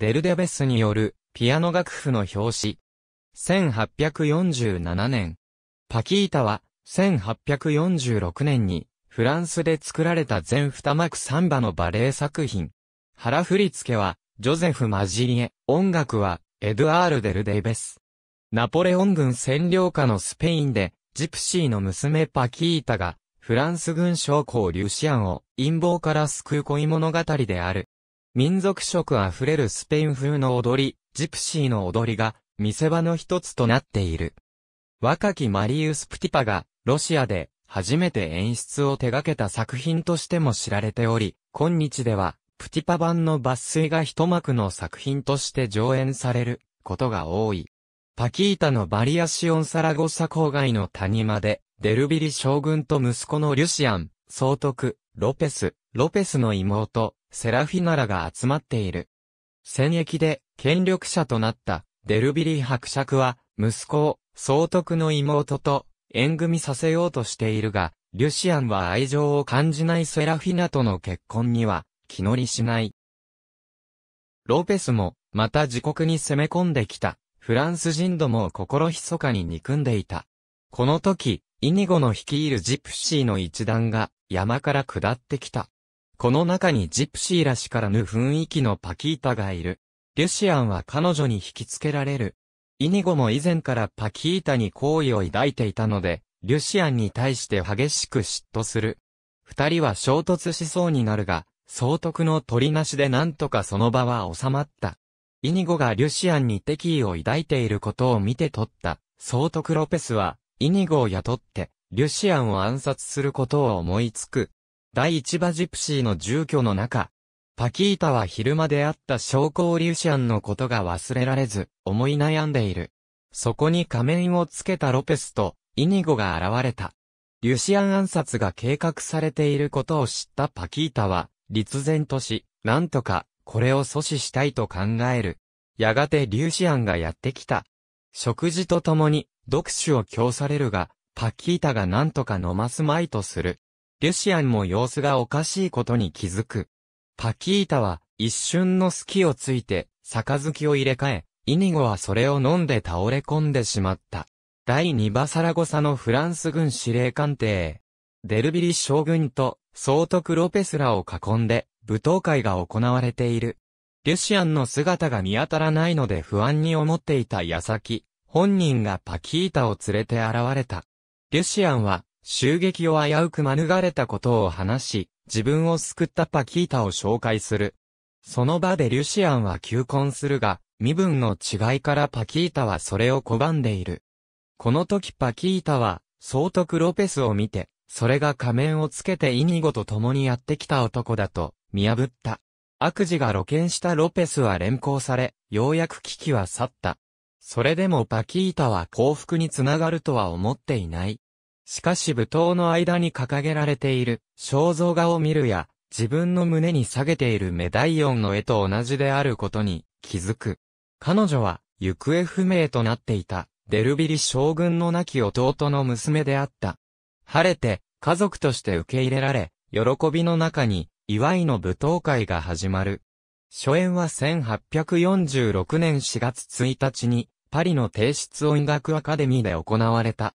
デルデベスによるピアノ楽譜の表紙。1847年。パキータは1846年にフランスで作られた全二幕サンバのバレエ作品。腹振り付けはジョゼフ・マジリエ。音楽はエドアール・デルデベス。ナポレオン軍占領下のスペインでジプシーの娘パキータがフランス軍将校リュシアンを陰謀から救う恋物語である。民族色あふれるスペイン風の踊り、ジプシーの踊りが見せ場の一つとなっている。若きマリウス・プティパがロシアで初めて演出を手掛けた作品としても知られており、今日ではプティパ版の抜粋が一幕の作品として上演されることが多い。パキータのバリアシオン・サラゴサ郊外の谷間で、デルビリ将軍と息子のリュシアン、総督、ロペス、ロペスの妹、セラフィナらが集まっている。戦役で権力者となったデルビリー伯爵は息子を総督の妹と縁組させようとしているが、リュシアンは愛情を感じないセラフィナとの結婚には気乗りしない。ロペスもまた自国に攻め込んできたフランス人どもを心密かに憎んでいた。この時、イニゴの率いるジプシーの一団が山から下ってきた。この中にジプシーらしからぬ雰囲気のパキータがいる。リュシアンは彼女に引きつけられる。イニゴも以前からパキータに好意を抱いていたので、リュシアンに対して激しく嫉妬する。二人は衝突しそうになるが、総督の取りなしでなんとかその場は収まった。イニゴがリュシアンに敵意を抱いていることを見て取った、総督ロペスは、イニゴを雇って、リュシアンを暗殺することを思いつく。第一場ジプシーの住居の中、パキータは昼間出会った将校リュシアンのことが忘れられず、思い悩んでいる。そこに仮面をつけたロペスと、イニゴが現れた。リュシアン暗殺が計画されていることを知ったパキータは、立然とし、なんとか、これを阻止したいと考える。やがてリュシアンがやってきた。食事と共に、読書を供されるが、パキータがなんとか飲ますまいとする。リュシアンも様子がおかしいことに気づく。パキータは、一瞬の隙をついて、杯を入れ替え、イニゴはそれを飲んで倒れ込んでしまった。第2バサラゴサのフランス軍司令官邸。デルビリ将軍と、総督ロペスらを囲んで、舞踏会が行われている。リュシアンの姿が見当たらないので不安に思っていた矢先、本人がパキータを連れて現れた。リュシアンは、襲撃を危うく免れたことを話し、自分を救ったパキータを紹介する。その場でリュシアンは求婚するが、身分の違いからパキータはそれを拒んでいる。この時パキータは、総督ロペスを見て、それが仮面をつけてイニゴと共にやってきた男だと、見破った。悪事が露見したロペスは連行され、ようやく危機は去った。それでもパキータは幸福につながるとは思っていない。しかし舞踏の間に掲げられている肖像画を見るや、自分の胸に下げているメダイオンの絵と同じであることに気づく。彼女は行方不明となっていたデルビリ将軍の亡き弟の娘であった。晴れて家族として受け入れられ、喜びの中に祝いの舞踏会が始まる。初演は1846年4月1日にパリの提出音楽アカデミーで行われた。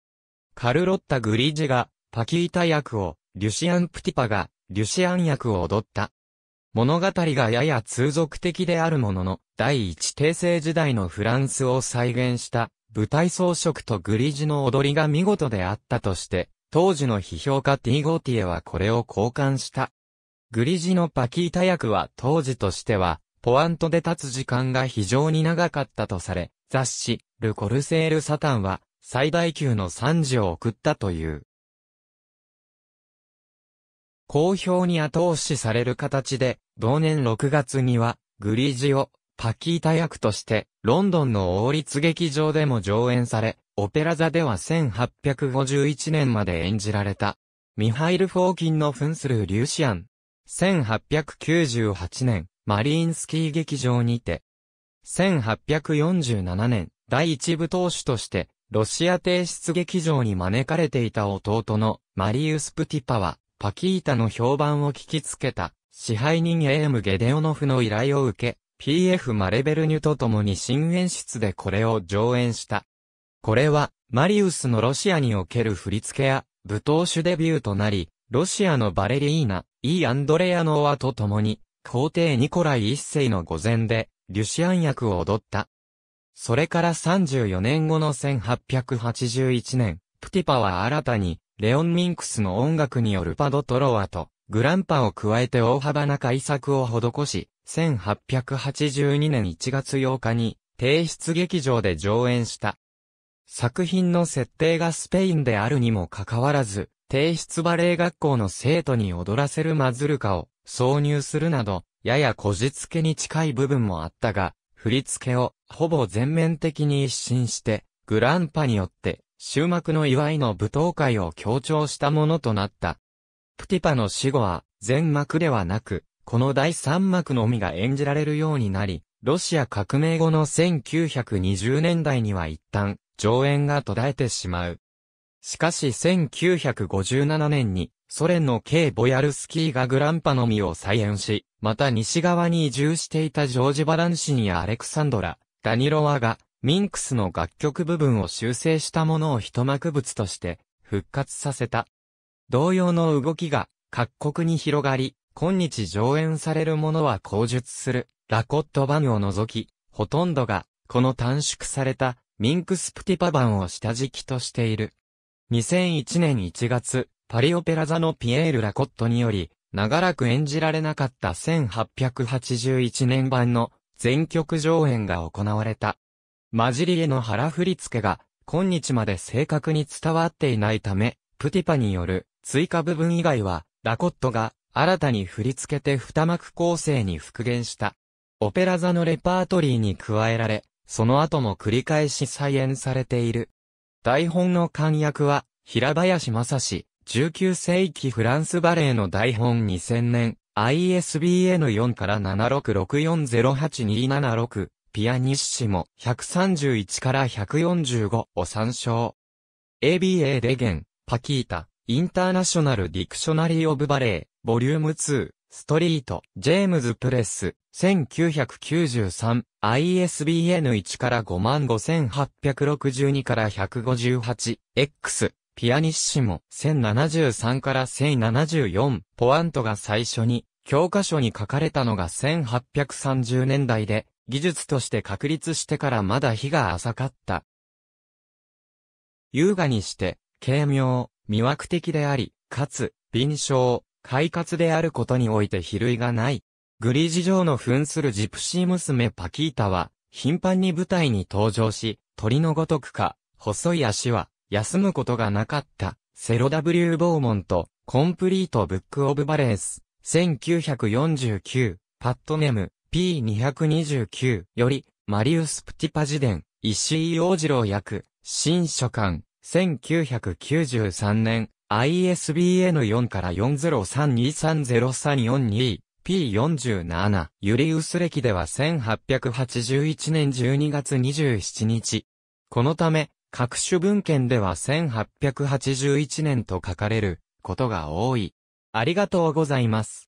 カルロッタ・グリジが、パキータ役を、リュシアン・プティパが、リュシアン役を踊った。物語がやや通俗的であるものの、第一帝政時代のフランスを再現した、舞台装飾とグリジの踊りが見事であったとして、当時の批評家ティーゴーティエはこれを交換した。グリジのパキータ役は当時としては、ポアントで立つ時間が非常に長かったとされ、雑誌、ル・コルセール・サタンは、最大級の賛辞を送ったという。好評に後押しされる形で、同年6月には、グリジオ、パキータ役として、ロンドンの王立劇場でも上演され、オペラ座では1851年まで演じられた。ミハイル・フォーキンの扮するリューシアン。1898年、マリーンスキー劇場にて。1847年、第一部投手として、ロシア帝室劇場に招かれていた弟のマリウス・プティパは、パキータの評判を聞きつけた、支配人エーム・ゲデオノフの依頼を受け、PF マレベルニュと共に新演出でこれを上演した。これは、マリウスのロシアにおける振り付けや、舞踏手デビューとなり、ロシアのバレリーナ、イー・アンドレアノアと共に、皇帝ニコライ一世の御前で、リュシアン役を踊った。それから34年後の1881年、プティパは新たに、レオン・ミンクスの音楽によるパド・トロワと、グランパを加えて大幅な改作を施し、1882年1月8日に、提出劇場で上演した。作品の設定がスペインであるにもかかわらず、提出バレエ学校の生徒に踊らせるマズルカを挿入するなど、ややこじつけに近い部分もあったが、振り付けをほぼ全面的に一新して、グランパによって、終幕の祝いの舞踏会を強調したものとなった。プティパの死後は、全幕ではなく、この第三幕のみが演じられるようになり、ロシア革命後の1920年代には一旦、上演が途絶えてしまう。しかし1957年に、ソ連の K・ ボヤルスキーがグランパの実を再演し、また西側に移住していたジョージ・バランシンやアレクサンドラ、ダニロワが、ミンクスの楽曲部分を修正したものを一幕物として、復活させた。同様の動きが、各国に広がり、今日上演されるものは口述する、ラコット版を除き、ほとんどが、この短縮された、ミンクスプティパ版を下敷きとしている。2001年1月、パリオペラ座のピエール・ラコットにより、長らく演じられなかった1881年版の全曲上演が行われた。混じりエの腹振り付けが、今日まで正確に伝わっていないため、プティパによる追加部分以外は、ラコットが新たに振り付けて二幕構成に復元した。オペラ座のレパートリーに加えられ、その後も繰り返し再演されている。台本の簡約は、平林正史、19世紀フランスバレーの台本2000年、ISBN4 から7664082776、ピアニッシモ131から145を参照。ABA レゲン、パキータ、インターナショナルディクショナリーオブバレー、ボリューム2、ストリート、ジェームズ・プレス、1993、ISBN1 から55862から158、X、ピアニッシモ、1073から1074、ポアントが最初に、教科書に書かれたのが1830年代で、技術として確立してからまだ日が浅かった。優雅にして、軽妙、魅惑的であり、かつ、敏捷、快活であることにおいて比類がない。グリージ城の扮するジプシー娘パキータは、頻繁に舞台に登場し、鳥のごとくか、細い足は、休むことがなかった、セロ W ボーモント、コンプリートブックオブバレース、1949、パットネム、P229 より、マリウス・プティパジデン、石井洋次郎役、新書館、1993年、ISBN4 から4 0 3 2 3 0 3 4 2 P47、ユリウス歴では1881年12月27日。このため、各種文献では1881年と書かれることが多い。ありがとうございます。